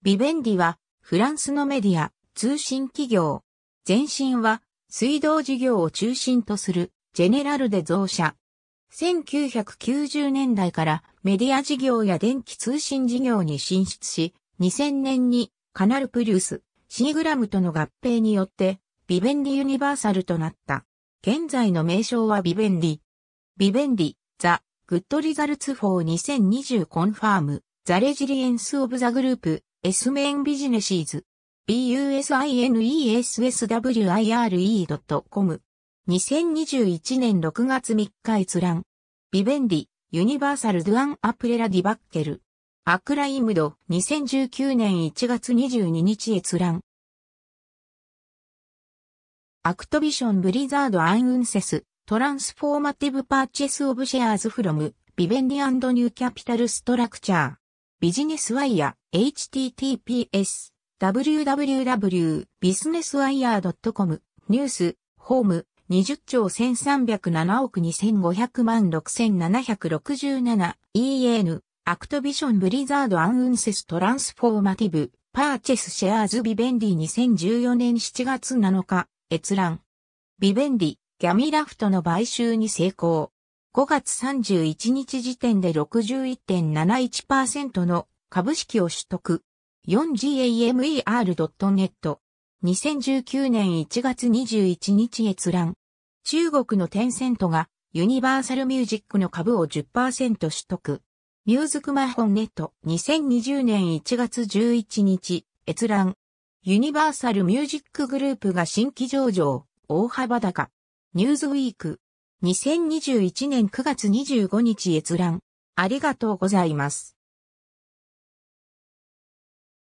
ビベンディは、フランスのメディア、通信企業。前身は、水道事業を中心とする、ジェネラルで増社。1990年代からメディア事業や電気通信事業に進出し、2000年にカナルプリウス、シーグラムとの合併によって、ビベンディユニバーサルとなった。現在の名称はビベンディ。ビベンディ、ザ・グッドリザルツフォー2020コンファーム、ザレジリエンスオブザグループ、S メインビジネシーズ busineswire.com s 2021年6月3日閲覧ビベンディユニバーサルドゥアンアプレラディバッケルアクライムド2019年1月22日閲覧アクトビションブリザードアンウンセストランスフォーマティブパーチェスオブシェアーズフロムビベンディアンド・ニューキャピタルストラクチャービジネスワイヤー https www.businesswire.com ニュースホーム20兆1307億2500万6767 EN アクトビションブリザードアンウンセストランスフォーマティブパーチェスシェアーズビベンディ2014年7月7日閲覧ビベンディギャミラフトの買収に成功5月31日時点で61.71%の株式を取得。4gamer.net 2019年1月21日閲覧。中国のテンセントがユニバーサルミュージックの株を10%取得。ミューズクマホンネット2020年1月11日閲覧。ユニバーサルミュージックグループが新規上場、大幅高。ニューズウィーク2021年9月25日閲覧。ありがとうございます。